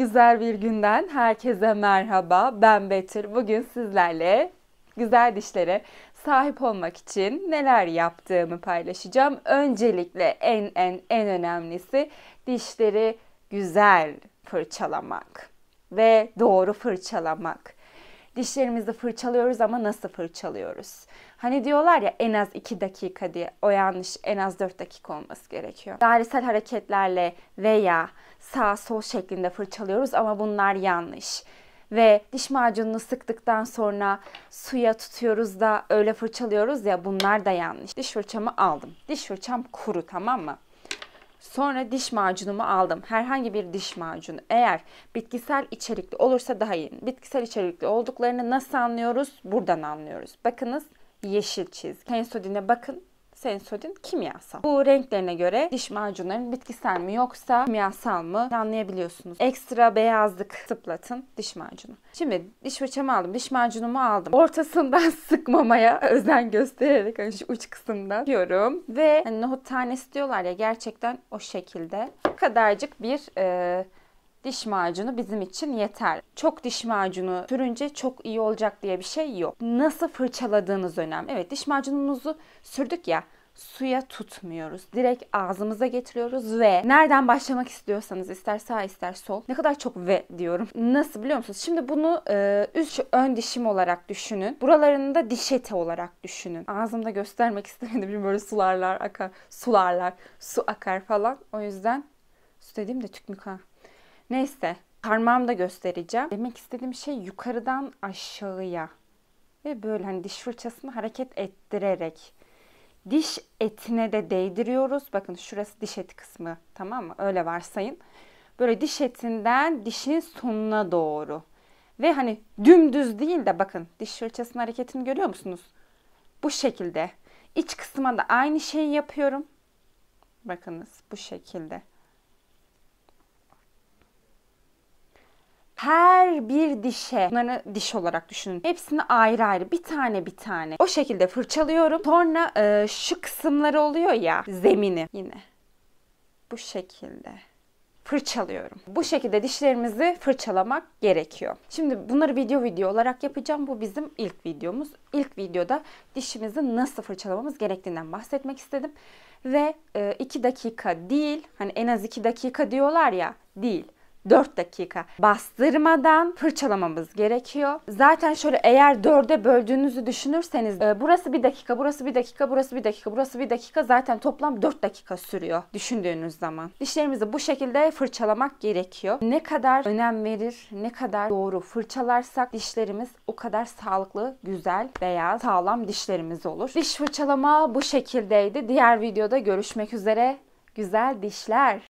Güzel bir günden herkese merhaba. Ben Betür. Bugün sizlerle güzel dişlere sahip olmak için neler yaptığımı paylaşacağım. Öncelikle en en en önemlisi dişleri güzel fırçalamak ve doğru fırçalamak. Dişlerimizi fırçalıyoruz ama nasıl fırçalıyoruz? Hani diyorlar ya en az 2 dakika diye. O yanlış. En az 4 dakika olması gerekiyor. Dairesel hareketlerle veya sağ sol şeklinde fırçalıyoruz ama bunlar yanlış ve diş macununu sıktıktan sonra suya tutuyoruz da öyle fırçalıyoruz ya bunlar da yanlış. Diş fırçamı aldım. Diş fırçam kuru tamam mı? Sonra diş macunumu aldım. Herhangi bir diş macunu eğer bitkisel içerikli olursa daha iyi. Bitkisel içerikli olduklarını nasıl anlıyoruz? Buradan anlıyoruz. Bakınız yeşil çizgi. Kensodin'e bakın sensodin kimyasal. Bu renklerine göre diş macunların bitkisel mi yoksa kimyasal mı anlayabiliyorsunuz. Ekstra beyazlık sıplatın diş macunu. Şimdi diş fırçamı aldım. Diş macunumu aldım. Ortasından sıkmamaya özen göstererek hani şu uç kısımdan diyorum. Ve hani nohut tanesi diyorlar ya gerçekten o şekilde. Bu kadarcık bir e, diş macunu bizim için yeter. Çok diş macunu sürünce çok iyi olacak diye bir şey yok. Nasıl fırçaladığınız önemli. Evet diş macunumuzu sürdük ya suya tutmuyoruz. Direkt ağzımıza getiriyoruz ve nereden başlamak istiyorsanız ister sağ ister sol. Ne kadar çok ve diyorum. Nasıl biliyor musunuz? Şimdi bunu e, üst ön dişim olarak düşünün. Buralarını da diş eti olarak düşünün. Ağzımda göstermek istemedim. Böyle sularlar akar. Sularlar. Su akar falan. O yüzden su dediğim de tükmük ha. Neyse da göstereceğim. Demek istediğim şey yukarıdan aşağıya ve böyle hani diş fırçasını hareket ettirerek diş etine de değdiriyoruz. Bakın şurası diş eti kısmı tamam mı? Öyle varsayın. Böyle diş etinden dişin sonuna doğru. Ve hani dümdüz değil de bakın diş fırçasının hareketini görüyor musunuz? Bu şekilde. İç kısma da aynı şeyi yapıyorum. Bakınız bu şekilde. her bir dişe, bunları diş olarak düşünün. Hepsini ayrı ayrı bir tane bir tane o şekilde fırçalıyorum. Sonra e, şu kısımları oluyor ya zemini yine bu şekilde fırçalıyorum. Bu şekilde dişlerimizi fırçalamak gerekiyor. Şimdi bunları video video olarak yapacağım. Bu bizim ilk videomuz. İlk videoda dişimizi nasıl fırçalamamız gerektiğinden bahsetmek istedim. Ve 2 e, dakika değil, hani en az 2 dakika diyorlar ya, değil. 4 dakika bastırmadan fırçalamamız gerekiyor. Zaten şöyle eğer 4'e böldüğünüzü düşünürseniz e, burası bir dakika, burası bir dakika, burası bir dakika, burası bir dakika zaten toplam 4 dakika sürüyor düşündüğünüz zaman. Dişlerimizi bu şekilde fırçalamak gerekiyor. Ne kadar önem verir, ne kadar doğru fırçalarsak dişlerimiz o kadar sağlıklı, güzel, beyaz, sağlam dişlerimiz olur. Diş fırçalama bu şekildeydi. Diğer videoda görüşmek üzere. Güzel dişler.